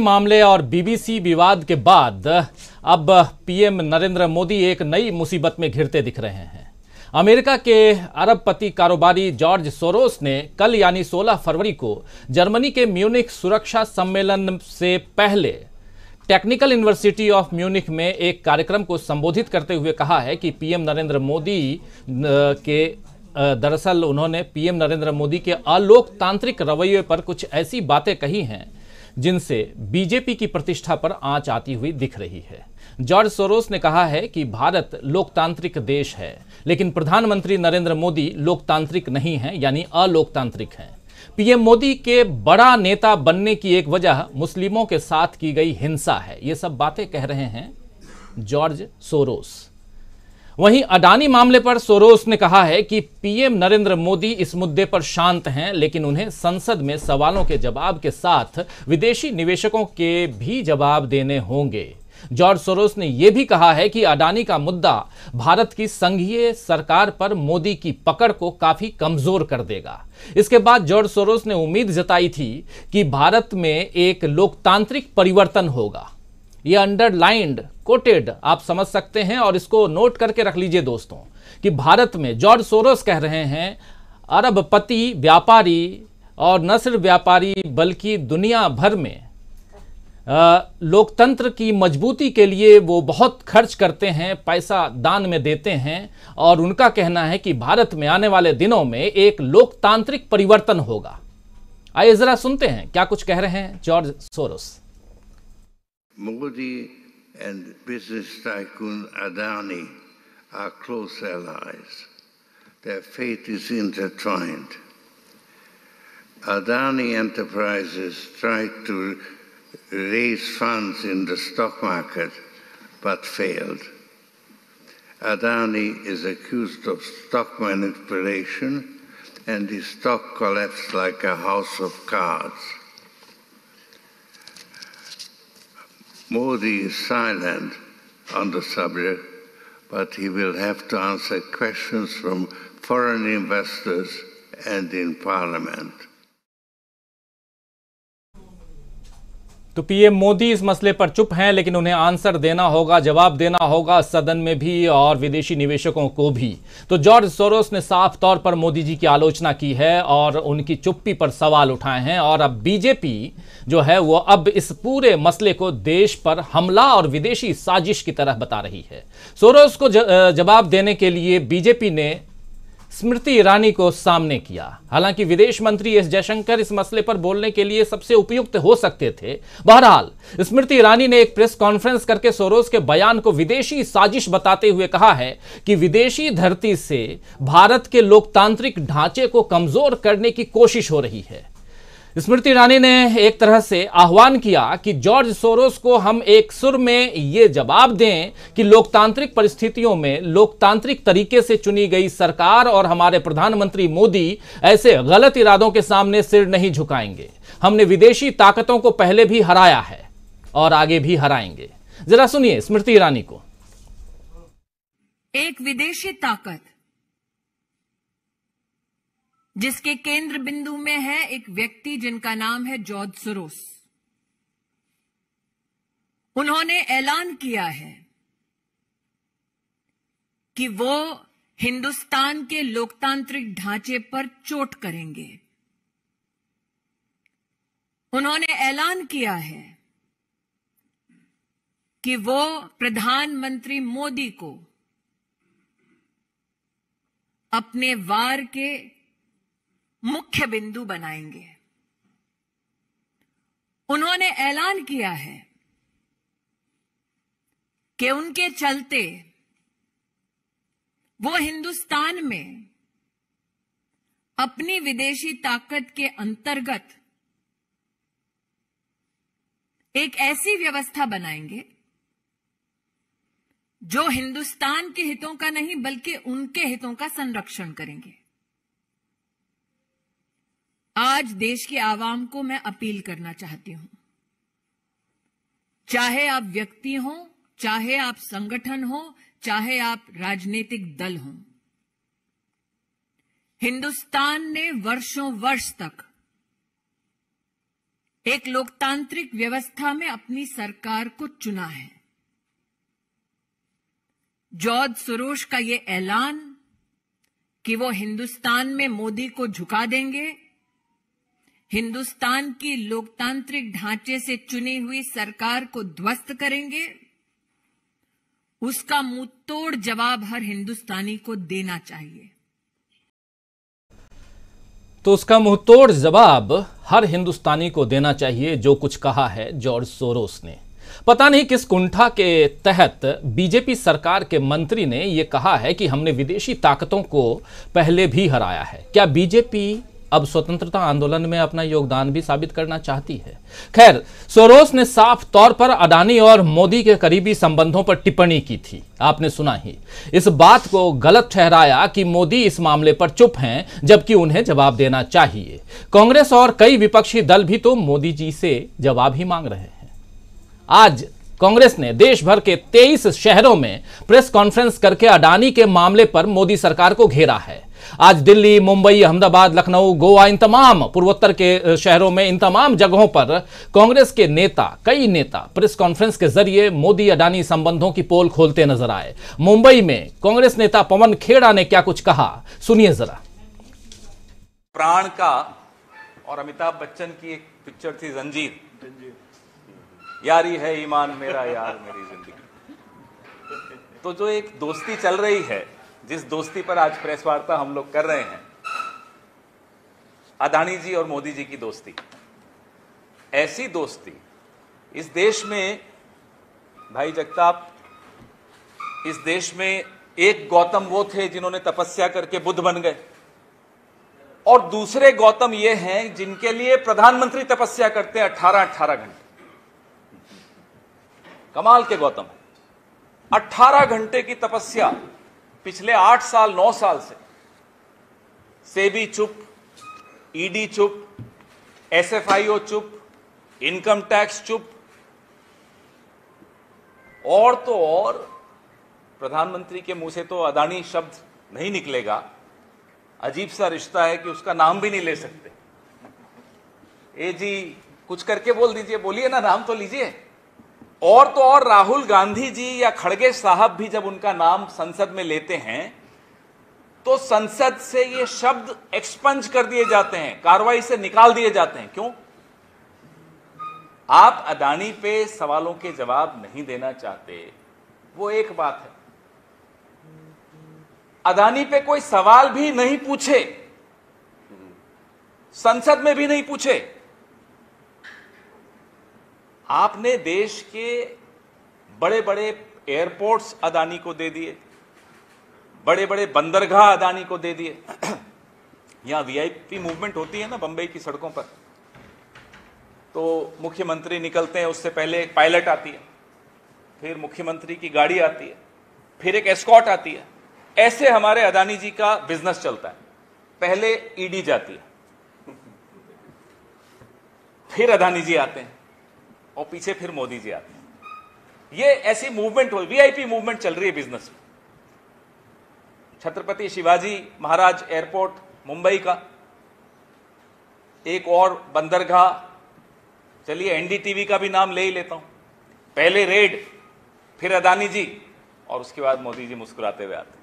मामले और बीबीसी विवाद के बाद अब पीएम नरेंद्र मोदी एक नई मुसीबत में घिरते दिख रहे हैं अमेरिका के अरबपति कारोबारी जॉर्ज सोरोस ने कल यानी 16 फरवरी को जर्मनी के म्यूनिक सुरक्षा सम्मेलन से पहले टेक्निकल यूनिवर्सिटी ऑफ म्यूनिक में एक कार्यक्रम को संबोधित करते हुए कहा है कि पीएम नरेंद्र मोदी के दरअसल उन्होंने पीएम नरेंद्र मोदी के अलोकतांत्रिक रवैये पर कुछ ऐसी बातें कही हैं जिनसे बीजेपी की प्रतिष्ठा पर आंच आती हुई दिख रही है जॉर्ज सोरोस ने कहा है कि भारत लोकतांत्रिक देश है लेकिन प्रधानमंत्री नरेंद्र मोदी लोकतांत्रिक नहीं है यानी अलोकतांत्रिक हैं पीएम मोदी के बड़ा नेता बनने की एक वजह मुस्लिमों के साथ की गई हिंसा है ये सब बातें कह रहे हैं जॉर्ज सोरोस वहीं अडानी मामले पर सोरोस ने कहा है कि पीएम नरेंद्र मोदी इस मुद्दे पर शांत हैं लेकिन उन्हें संसद में सवालों के जवाब के साथ विदेशी निवेशकों के भी जवाब देने होंगे जॉर्ज सोरोस ने यह भी कहा है कि अडानी का मुद्दा भारत की संघीय सरकार पर मोदी की पकड़ को काफी कमजोर कर देगा इसके बाद जॉर्ज सोरोस ने उम्मीद जताई थी कि भारत में एक लोकतांत्रिक परिवर्तन होगा ये अंडरलाइंड कोटेड आप समझ सकते हैं और इसको नोट करके रख लीजिए दोस्तों कि भारत में जॉर्ज सोरोस कह रहे हैं अरबपति व्यापारी और न सिर्फ व्यापारी बल्कि दुनिया भर में लोकतंत्र की मजबूती के लिए वो बहुत खर्च करते हैं पैसा दान में देते हैं और उनका कहना है कि भारत में आने वाले दिनों में एक लोकतांत्रिक परिवर्तन होगा आइए ज़रा सुनते हैं क्या कुछ कह रहे हैं George Soros Modi and business tycoon Adani are close allies. Their fate is intertwined. Adani enterprises tried to raise funds in the stock market but failed. Adani is accused of stock manipulation and his stock collapsed like a house of cards. Modi is silent on the subject, but he will have to answer questions from foreign investors and in parliament. तो PM Modi इस मसले पर चुप हैं लेकिन उन्हें answer देना होगा जवाब देना होगा सदन में भी और विदेशी निवेशकों को भी तो जॉर्ज सोरोस ने साफ तौर पर मोदी जी की आलोचना की है और उनकी चुप्पी पर सवाल उठाए हैं और अब बीजेपी जो है वो अब इस पूरे मसले को देश पर हमला और विदेशी साजिश की तरह बता रही है सोरोस को जवाब देने के लिए बीजेपी ने स्मृति ईरानी को सामने किया हालांकि विदेश मंत्री एस जयशंकर इस मसले पर बोलने के लिए सबसे उपयुक्त हो सकते थे बहरहाल स्मृति ईरानी ने एक प्रेस कॉन्फ्रेंस करके सोरोज के बयान को विदेशी साजिश बताते हुए कहा है कि विदेशी धरती से भारत के लोकतांत्रिक ढांचे को कमजोर करने की कोशिश हो रही है स्मृति ईरानी ने एक तरह से आह्वान किया कि जॉर्ज सोरोस को हम एक सुर में ये जवाब दें कि लोकतांत्रिक परिस्थितियों में लोकतांत्रिक तरीके से चुनी गई सरकार और हमारे प्रधानमंत्री मोदी ऐसे गलत इरादों के सामने सिर नहीं झुकाएंगे हमने विदेशी ताकतों को पहले भी हराया है और आगे भी हराएंगे जरा सुनिए स्मृति ईरानी को एक विदेशी ताकत जिसके केंद्र बिंदु में है एक व्यक्ति जिनका नाम है जॉर्ज सरोस उन्होंने ऐलान किया है कि वो हिंदुस्तान के लोकतांत्रिक ढांचे पर चोट करेंगे उन्होंने ऐलान किया है कि वो प्रधानमंत्री मोदी को अपने वार के मुख्य बिंदु बनाएंगे उन्होंने ऐलान किया है कि उनके चलते वो हिंदुस्तान में अपनी विदेशी ताकत के अंतर्गत एक ऐसी व्यवस्था बनाएंगे जो हिंदुस्तान के हितों का नहीं बल्कि उनके हितों का संरक्षण करेंगे आज देश के आवाम को मैं अपील करना चाहती हूं चाहे आप व्यक्ति हो चाहे आप संगठन हो चाहे आप राजनीतिक दल हो हिंदुस्तान ने वर्षों वर्ष तक एक लोकतांत्रिक व्यवस्था में अपनी सरकार को चुना है जॉर्ज सुरोश का यह ऐलान कि वो हिंदुस्तान में मोदी को झुका देंगे हिंदुस्तान की लोकतांत्रिक ढांचे से चुनी हुई सरकार को ध्वस्त करेंगे उसका मुंह जवाब हर हिंदुस्तानी को देना चाहिए तो उसका मुंहतोड़ जवाब हर हिंदुस्तानी को देना चाहिए जो कुछ कहा है जॉर्ज सोरोस ने पता नहीं किस कुंठा के तहत बीजेपी सरकार के मंत्री ने यह कहा है कि हमने विदेशी ताकतों को पहले भी हराया है क्या बीजेपी अब स्वतंत्रता आंदोलन में अपना योगदान भी साबित करना चाहती है खैर सोरोस ने साफ तौर पर अडानी और मोदी के करीबी संबंधों पर टिप्पणी की थी आपने सुना ही इस बात को गलत ठहराया कि मोदी इस मामले पर चुप हैं जबकि उन्हें जवाब देना चाहिए कांग्रेस और कई विपक्षी दल भी तो मोदी जी से जवाब ही मांग रहे हैं आज कांग्रेस ने देश भर के 23 शहरों में प्रेस कॉन्फ्रेंस करके अडानी के मामले पर मोदी सरकार को घेरा है आज दिल्ली मुंबई अहमदाबाद लखनऊ गोवा इन तमाम पूर्वोत्तर के शहरों में इन तमाम जगहों पर कांग्रेस के नेता कई नेता प्रेस कॉन्फ्रेंस के जरिए मोदी अडानी संबंधों की पोल खोलते नजर आए मुंबई में कांग्रेस नेता पवन खेड़ा ने क्या कुछ कहा सुनिए जरा प्राण का और अमिताभ बच्चन की एक पिक्चर थी जंजीर यारी है ईमान मेरा यार मेरी जिंदगी तो जो एक दोस्ती चल रही है जिस दोस्ती पर आज प्रेस वार्ता हम लोग कर रहे हैं अदानी जी और मोदी जी की दोस्ती ऐसी दोस्ती इस देश में भाई जगताप इस देश में एक गौतम वो थे जिन्होंने तपस्या करके बुद्ध बन गए और दूसरे गौतम ये हैं जिनके लिए प्रधानमंत्री तपस्या करते हैं अठारह अठारह घंटे कमाल के गौतम अट्ठारह घंटे की तपस्या पिछले आठ साल नौ साल से सेबी चुप ईडी चुप एसएफआईओ चुप इनकम टैक्स चुप और तो और प्रधानमंत्री के मुंह से तो अदानी शब्द नहीं निकलेगा अजीब सा रिश्ता है कि उसका नाम भी नहीं ले सकते ए जी कुछ करके बोल दीजिए बोलिए ना नाम तो लीजिए और तो और राहुल गांधी जी या खड़गे साहब भी जब उनका नाम संसद में लेते हैं तो संसद से ये शब्द एक्सपंज कर दिए जाते हैं कार्रवाई से निकाल दिए जाते हैं क्यों आप अदानी पे सवालों के जवाब नहीं देना चाहते वो एक बात है अदानी पे कोई सवाल भी नहीं पूछे संसद में भी नहीं पूछे आपने देश के बड़े बड़े एयरपोर्ट्स अदानी को दे दिए बड़े बड़े बंदरगाह अदानी को दे दिए यहां वीआईपी मूवमेंट होती है ना बंबई की सड़कों पर तो मुख्यमंत्री निकलते हैं उससे पहले एक पायलट आती है फिर मुख्यमंत्री की गाड़ी आती है फिर एक एस्कॉट आती है ऐसे हमारे अदानी जी का बिजनेस चलता है पहले ईडी e जाती है फिर अदानी जी आते हैं और पीछे फिर मोदी जी आते हैं ये ऐसी मूवमेंट हो वीआईपी मूवमेंट चल रही है बिजनेस में छत्रपति शिवाजी महाराज एयरपोर्ट मुंबई का एक और बंदरगाह चलिए एनडीटीवी का भी नाम ले ही लेता हूं पहले रेड फिर अदानी जी और उसके बाद मोदी जी मुस्कुराते हुए आते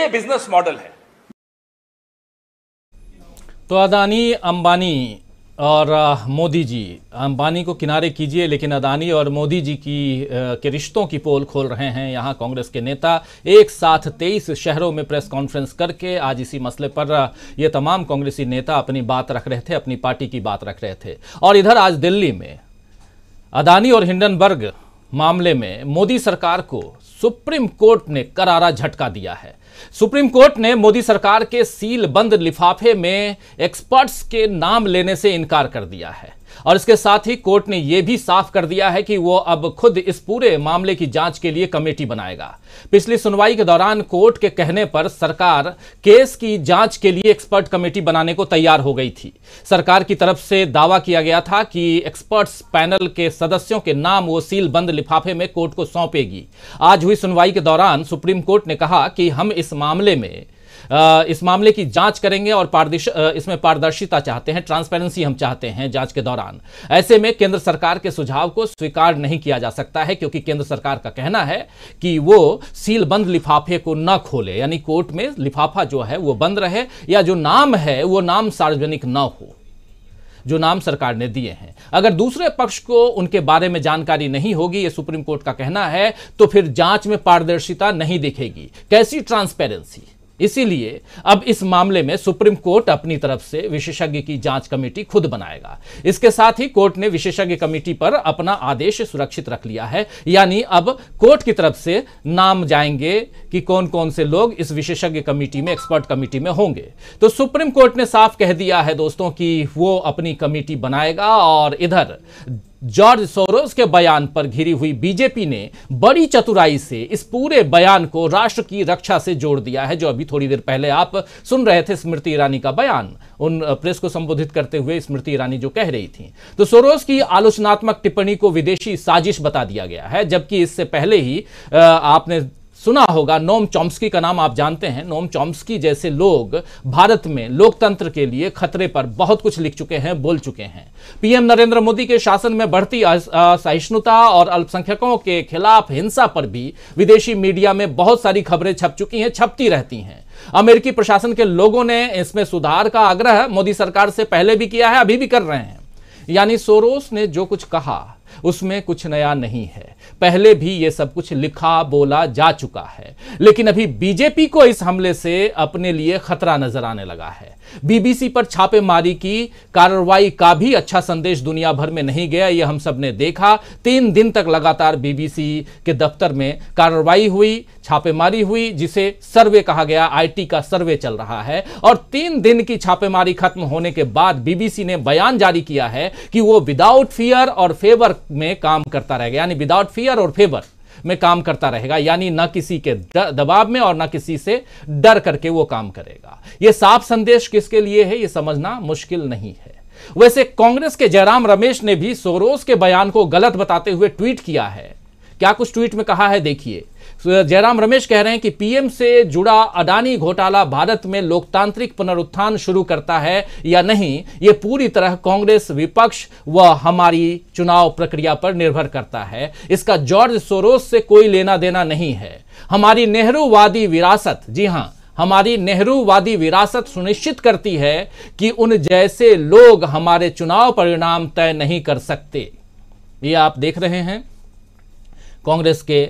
ये बिजनेस मॉडल है तो अदानी अंबानी और मोदी जी अंबानी को किनारे कीजिए लेकिन अदानी और मोदी जी की के रिश्तों की पोल खोल रहे हैं यहाँ कांग्रेस के नेता एक साथ तेईस शहरों में प्रेस कॉन्फ्रेंस करके आज इसी मसले पर ये तमाम कांग्रेसी नेता अपनी बात रख रहे थे अपनी पार्टी की बात रख रहे थे और इधर आज दिल्ली में अदानी और हिंडनबर्ग मामले में मोदी सरकार को सुप्रीम कोर्ट ने करारा झटका दिया है सुप्रीम कोर्ट ने मोदी सरकार के सील बंद लिफाफे में एक्सपर्ट्स के नाम लेने से इनकार कर दिया है और इसके साथ ही कोर्ट ने यह भी साफ कर दिया है कि वो अब खुद इस पूरे मामले की जांच के लिए कमेटी बनाएगा पिछली सुनवाई के दौरान कोर्ट के कहने पर सरकार केस की जांच के लिए एक्सपर्ट कमेटी बनाने को तैयार हो गई थी सरकार की तरफ से दावा किया गया था कि एक्सपर्ट्स पैनल के सदस्यों के नाम वो सील बंद लिफाफे में कोर्ट को सौंपेगी आज हुई सुनवाई के दौरान सुप्रीम कोर्ट ने कहा कि हम इस मामले में इस मामले की जांच करेंगे और इसमें पारदर्शिता चाहते हैं ट्रांसपेरेंसी हम चाहते हैं जांच के दौरान ऐसे में केंद्र सरकार के सुझाव को स्वीकार नहीं किया जा सकता है क्योंकि केंद्र सरकार का कहना है कि वो सीलबंद लिफाफे को न खोले यानी कोर्ट में लिफाफा जो है वो बंद रहे या जो नाम है वो नाम सार्वजनिक न हो जो नाम सरकार ने दिए हैं अगर दूसरे पक्ष को उनके बारे में जानकारी नहीं होगी ये सुप्रीम कोर्ट का कहना है तो फिर जांच में पारदर्शिता नहीं दिखेगी कैसी ट्रांसपेरेंसी इसीलिए अब इस मामले में सुप्रीम कोर्ट अपनी तरफ से विशेषज्ञ की जांच कमेटी खुद बनाएगा इसके साथ ही कोर्ट ने विशेषज्ञ कमेटी पर अपना आदेश सुरक्षित रख लिया है यानी अब कोर्ट की तरफ से नाम जाएंगे कि कौन कौन से लोग इस विशेषज्ञ कमेटी में एक्सपर्ट कमेटी में होंगे तो सुप्रीम कोर्ट ने साफ कह दिया है दोस्तों की वो अपनी कमेटी बनाएगा और इधर जॉर्ज सोरोस के बयान पर घिरी हुई बीजेपी ने बड़ी चतुराई से इस पूरे बयान को राष्ट्र की रक्षा से जोड़ दिया है जो अभी थोड़ी देर पहले आप सुन रहे थे स्मृति ईरानी का बयान उन प्रेस को संबोधित करते हुए स्मृति ईरानी जो कह रही थी तो सोरोस की आलोचनात्मक टिप्पणी को विदेशी साजिश बता दिया गया है जबकि इससे पहले ही आपने सुना होगा नोम चॉम्स्की का नाम आप जानते हैं नोम चॉम्स्की जैसे लोग भारत में लोकतंत्र के लिए खतरे पर बहुत कुछ लिख चुके हैं बोल चुके हैं पीएम नरेंद्र मोदी के शासन में बढ़ती सहिष्णुता और अल्पसंख्यकों के खिलाफ हिंसा पर भी विदेशी मीडिया में बहुत सारी खबरें छप चुकी हैं छपती रहती हैं अमेरिकी प्रशासन के लोगों ने इसमें सुधार का आग्रह मोदी सरकार से पहले भी किया है अभी भी कर रहे हैं यानी सोरोस ने जो कुछ कहा उसमें कुछ नया नहीं है पहले भी ये सब कुछ लिखा बोला जा चुका है लेकिन अभी बीजेपी को इस हमले से अपने लिए खतरा नजर आने लगा है बीबीसी पर छापेमारी की कार्रवाई का भी अच्छा संदेश दुनिया भर में नहीं गया यह हम सब ने देखा तीन दिन तक लगातार बीबीसी के दफ्तर में कार्रवाई हुई छापेमारी हुई जिसे सर्वे कहा गया आईटी का सर्वे चल रहा है और तीन दिन की छापेमारी खत्म होने के बाद बीबीसी ने बयान जारी किया है कि वो विदाउट फियर और फेवर में काम करता रहेगा यानी विदाउट फियर और फेवर में काम करता रहेगा यानी ना किसी के दबाव में और ना किसी से डर करके वो काम करेगा ये साफ संदेश किसके लिए है ये समझना मुश्किल नहीं है वैसे कांग्रेस के जयराम रमेश ने भी सोरोस के बयान को गलत बताते हुए ट्वीट किया है क्या कुछ ट्वीट में कहा है देखिए जयराम रमेश कह रहे हैं कि पीएम से जुड़ा अडानी घोटाला भारत में लोकतांत्रिक पुनरुत्थान शुरू करता है या नहीं ये पूरी तरह कांग्रेस विपक्ष व हमारी चुनाव प्रक्रिया पर निर्भर करता है इसका जॉर्ज सोरोस से कोई लेना देना नहीं है हमारी नेहरूवादी विरासत जी हां हमारी नेहरूवादी विरासत सुनिश्चित करती है कि उन जैसे लोग हमारे चुनाव परिणाम तय नहीं कर सकते ये आप देख रहे हैं कांग्रेस के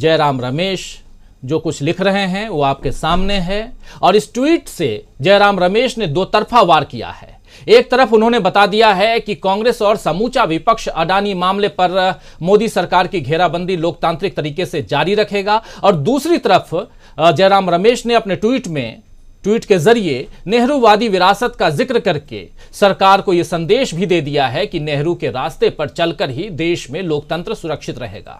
जयराम रमेश जो कुछ लिख रहे हैं वो आपके सामने है और इस ट्वीट से जयराम रमेश ने दो तरफा वार किया है एक तरफ उन्होंने बता दिया है कि कांग्रेस और समूचा विपक्ष अडानी मामले पर मोदी सरकार की घेराबंदी लोकतांत्रिक तरीके से जारी रखेगा और दूसरी तरफ जयराम रमेश ने अपने ट्वीट में ट्वीट के जरिए नेहरूवादी विरासत का जिक्र करके सरकार को यह संदेश भी दे दिया है कि नेहरू के रास्ते पर चलकर ही देश में लोकतंत्र सुरक्षित रहेगा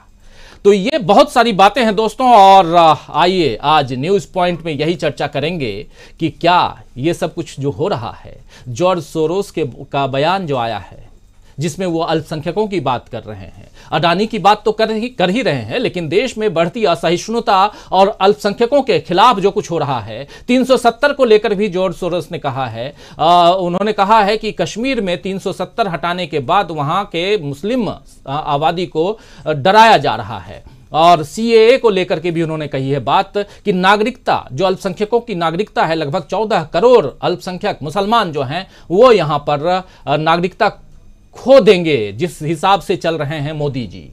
तो ये बहुत सारी बातें हैं दोस्तों और आइए आज न्यूज पॉइंट में यही चर्चा करेंगे कि क्या ये सब कुछ जो हो रहा है जॉर्ज सोरोस के का बयान जो आया है जिसमें वो अल्पसंख्यकों की बात कर रहे हैं अडानी की बात तो कर ही कर ही रहे हैं लेकिन देश में बढ़ती असहिष्णुता और अल्पसंख्यकों के खिलाफ जो कुछ हो रहा है 370 को लेकर भी जॉर्ज सोरस ने कहा है आ, उन्होंने कहा है कि कश्मीर में 370 हटाने के बाद वहां के मुस्लिम आबादी को डराया जा रहा है और सी को लेकर के भी उन्होंने कही है बात कि नागरिकता जो अल्पसंख्यकों की नागरिकता है लगभग 14 करोड़ अल्पसंख्यक मुसलमान जो हैं वो यहाँ पर नागरिकता खो देंगे जिस हिसाब से चल रहे हैं मोदी जी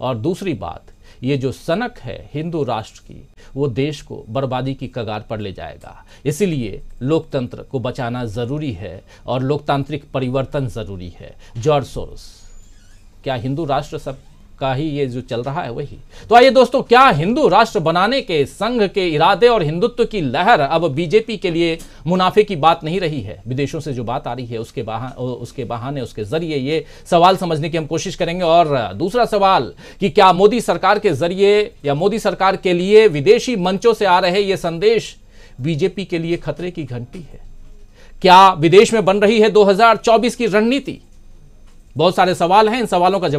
और दूसरी बात ये जो सनक है हिंदू राष्ट्र की वो देश को बर्बादी की कगार पर ले जाएगा इसीलिए लोकतंत्र को बचाना ज़रूरी है और लोकतांत्रिक परिवर्तन ज़रूरी है जॉर्ज सोरस क्या हिंदू राष्ट्र सब का ही ये जो चल रहा है वही तो आइए दोस्तों क्या हिंदू राष्ट्र बनाने के संघ के इरादे और हिंदुत्व की लहर अब बीजेपी के लिए मुनाफे की बात नहीं रही है विदेशों से जो बात आ रही है उसके बहा उसके बहाने उसके जरिए ये सवाल समझने की हम कोशिश करेंगे और दूसरा सवाल कि क्या मोदी सरकार के जरिए या मोदी सरकार के लिए विदेशी मंचों से आ रहे ये संदेश बीजेपी के लिए खतरे की घंटी है क्या विदेश में बन रही है 2024 की रणनीति बहुत सारे सवाल हैं इन सवालों का